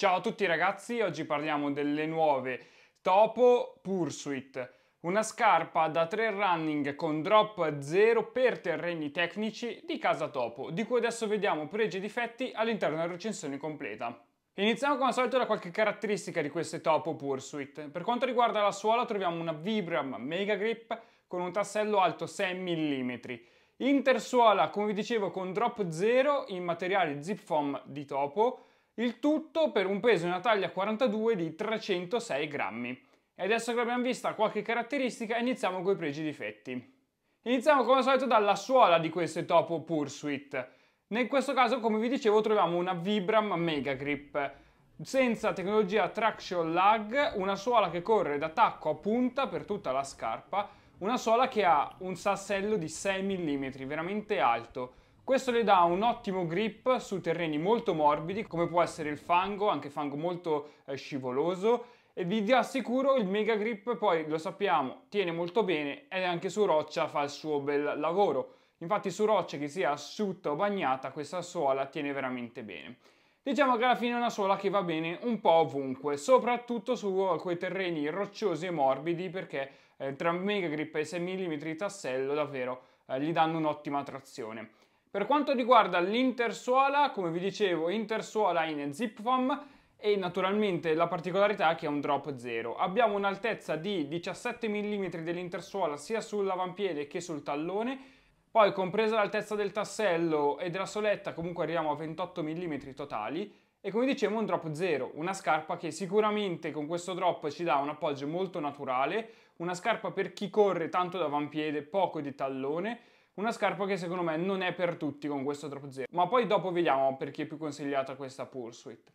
Ciao a tutti ragazzi, oggi parliamo delle nuove Topo Pursuit, una scarpa da trail running con drop 0 per terreni tecnici di casa Topo, di cui adesso vediamo pregi e difetti all'interno della recensione completa. Iniziamo come al solito da qualche caratteristica di queste Topo Pursuit. Per quanto riguarda la suola troviamo una Vibram Mega Grip con un tassello alto 6 mm. Intersuola, come vi dicevo, con drop 0 in materiale zip foam di topo il tutto per un peso e una taglia 42 di 306 grammi. E adesso che l'abbiamo vista qualche caratteristica iniziamo con i pregi e i difetti. Iniziamo come al solito dalla suola di queste Topo Pursuit. Nel questo caso, come vi dicevo, troviamo una Vibram Mega Grip senza tecnologia traction lag, una suola che corre da tacco a punta per tutta la scarpa, una suola che ha un sassello di 6 mm, veramente alto questo le dà un ottimo grip su terreni molto morbidi come può essere il fango, anche fango molto eh, scivoloso e vi assicuro sicuro il mega grip, poi lo sappiamo, tiene molto bene e anche su roccia fa il suo bel lavoro. Infatti su roccia che sia asciutta o bagnata questa suola tiene veramente bene. Diciamo che alla fine è una suola che va bene un po' ovunque, soprattutto su eh, quei terreni rocciosi e morbidi perché eh, tra mega grip e 6 mm tassello davvero eh, gli danno un'ottima trazione. Per quanto riguarda l'intersuola, come vi dicevo, intersuola in zip foam e naturalmente la particolarità è che è un drop zero. Abbiamo un'altezza di 17 mm dell'intersuola sia sull'avampiede che sul tallone, poi compresa l'altezza del tassello e della soletta comunque arriviamo a 28 mm totali e come dicevo un drop zero, una scarpa che sicuramente con questo drop ci dà un appoggio molto naturale, una scarpa per chi corre tanto d'avampiede, poco di tallone, una scarpa che secondo me non è per tutti con questo drop zero, ma poi dopo vediamo perché è più consigliata questa Pursuit.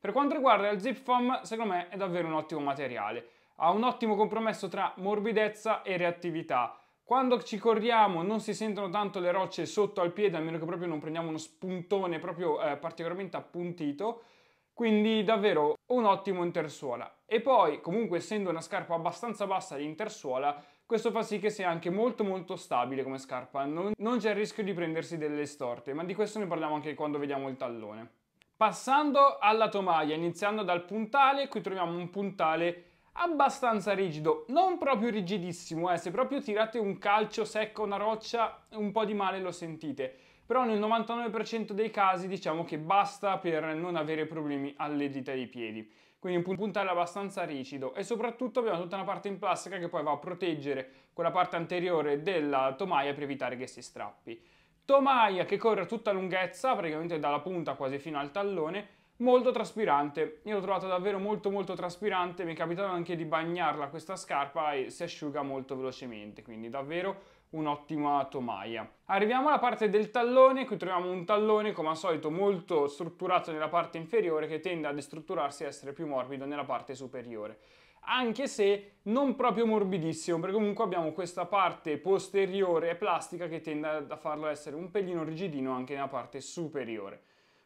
Per quanto riguarda il Zip Foam, secondo me è davvero un ottimo materiale. Ha un ottimo compromesso tra morbidezza e reattività. Quando ci corriamo non si sentono tanto le rocce sotto al piede, a meno che proprio non prendiamo uno spuntone proprio eh, particolarmente appuntito, quindi davvero un ottimo intersuola. E poi, comunque essendo una scarpa abbastanza bassa di intersuola, questo fa sì che sia anche molto molto stabile come scarpa, non, non c'è il rischio di prendersi delle storte, ma di questo ne parliamo anche quando vediamo il tallone. Passando alla tomaia, iniziando dal puntale, qui troviamo un puntale abbastanza rigido, non proprio rigidissimo, eh, se proprio tirate un calcio secco a una roccia un po' di male lo sentite, però nel 99% dei casi diciamo che basta per non avere problemi alle dita dei piedi. Quindi un puntello abbastanza rigido e soprattutto abbiamo tutta una parte in plastica che poi va a proteggere quella parte anteriore della tomaia per evitare che si strappi. Tomaia che corre a tutta lunghezza, praticamente dalla punta quasi fino al tallone, molto traspirante. Io l'ho trovata davvero molto molto traspirante, mi è capitato anche di bagnarla questa scarpa e si asciuga molto velocemente, quindi davvero un'ottima tomaia. Arriviamo alla parte del tallone, qui troviamo un tallone come al solito molto strutturato nella parte inferiore che tende a destrutturarsi e essere più morbido nella parte superiore anche se non proprio morbidissimo, perché comunque abbiamo questa parte posteriore plastica che tende a farlo essere un pelino rigidino anche nella parte superiore.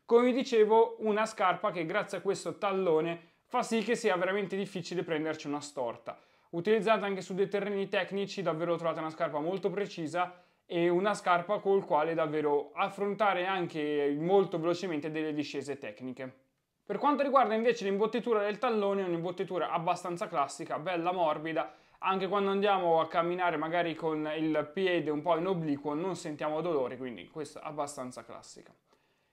Come vi dicevo, una scarpa che grazie a questo tallone fa sì che sia veramente difficile prenderci una storta utilizzata anche su dei terreni tecnici, davvero trovate una scarpa molto precisa e una scarpa col quale davvero affrontare anche molto velocemente delle discese tecniche. Per quanto riguarda invece l'imbottitura del tallone, è un'imbottitura abbastanza classica, bella morbida, anche quando andiamo a camminare magari con il piede un po' in obliquo non sentiamo dolori, quindi questa è abbastanza classica.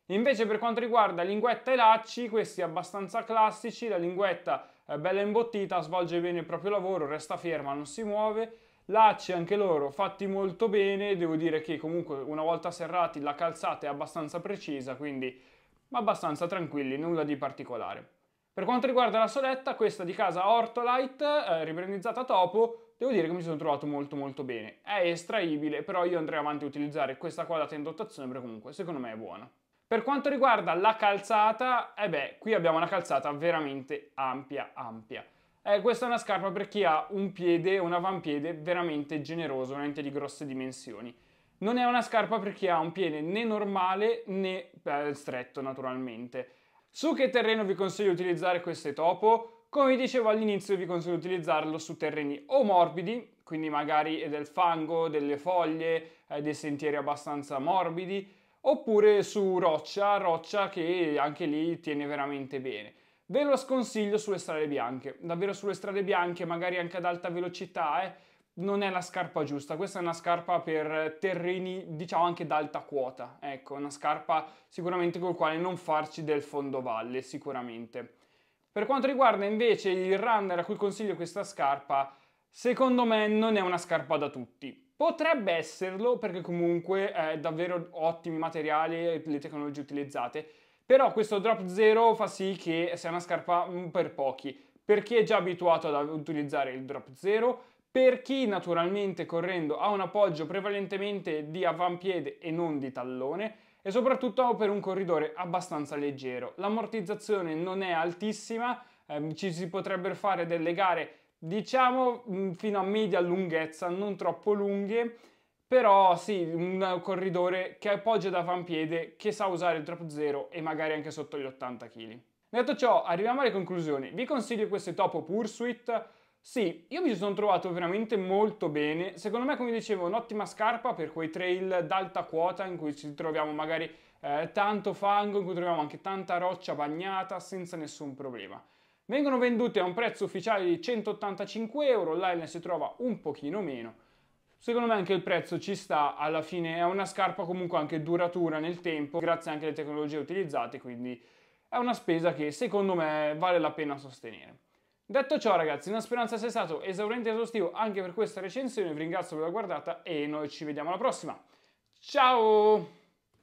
Invece per quanto riguarda linguetta e lacci, questi abbastanza classici, la linguetta è eh, bella imbottita, svolge bene il proprio lavoro, resta ferma, non si muove, lacci anche loro fatti molto bene, devo dire che comunque una volta serrati la calzata è abbastanza precisa, quindi abbastanza tranquilli, nulla di particolare. Per quanto riguarda la soletta, questa di casa Ortolite, eh, ribrandizzata Topo, devo dire che mi sono trovato molto molto bene. È estraibile, però io andrei avanti a utilizzare questa qua data in dotazione perché comunque secondo me è buona. Per quanto riguarda la calzata, eh beh, qui abbiamo una calzata veramente ampia, ampia. Eh, questa è una scarpa per chi ha un piede un avampiede veramente generoso, veramente di grosse dimensioni. Non è una scarpa per chi ha un piede né normale né eh, stretto, naturalmente. Su che terreno vi consiglio di utilizzare queste topo? Come vi dicevo all'inizio vi consiglio di utilizzarlo su terreni o morbidi, quindi magari del fango, delle foglie, eh, dei sentieri abbastanza morbidi, oppure su roccia, roccia che anche lì tiene veramente bene. Ve lo sconsiglio sulle strade bianche, davvero sulle strade bianche, magari anche ad alta velocità, eh, non è la scarpa giusta, questa è una scarpa per terreni diciamo anche d'alta quota, ecco, una scarpa sicuramente col quale non farci del fondovalle, sicuramente. Per quanto riguarda invece il runner a cui consiglio questa scarpa, secondo me non è una scarpa da tutti, Potrebbe esserlo perché comunque è davvero ottimi materiali e le tecnologie utilizzate, però questo drop zero fa sì che sia una scarpa mm, per pochi, per chi è già abituato ad utilizzare il drop zero, per chi naturalmente correndo ha un appoggio prevalentemente di avampiede e non di tallone e soprattutto per un corridore abbastanza leggero. L'ammortizzazione non è altissima, ehm, ci si potrebbero fare delle gare diciamo mm, fino a media lunghezza, non troppo lunghe, però sì, un corridore che appoggia da fanpiede, che sa usare il drop 0 e magari anche sotto gli 80 kg. Detto ciò, arriviamo alle conclusioni. Vi consiglio queste Topo Pursuit? Sì, io mi sono trovato veramente molto bene. Secondo me, come dicevo, un'ottima scarpa per quei trail d'alta quota in cui ci troviamo magari eh, tanto fango, in cui troviamo anche tanta roccia bagnata senza nessun problema. Vengono vendute a un prezzo ufficiale di 185 euro, l'Island si trova un pochino meno. Secondo me anche il prezzo ci sta, alla fine è una scarpa comunque anche duratura nel tempo, grazie anche alle tecnologie utilizzate, quindi è una spesa che secondo me vale la pena sostenere. Detto ciò ragazzi, una speranza sia stato esaurente e esaustivo anche per questa recensione, vi ringrazio per la guardata e noi ci vediamo alla prossima. Ciao!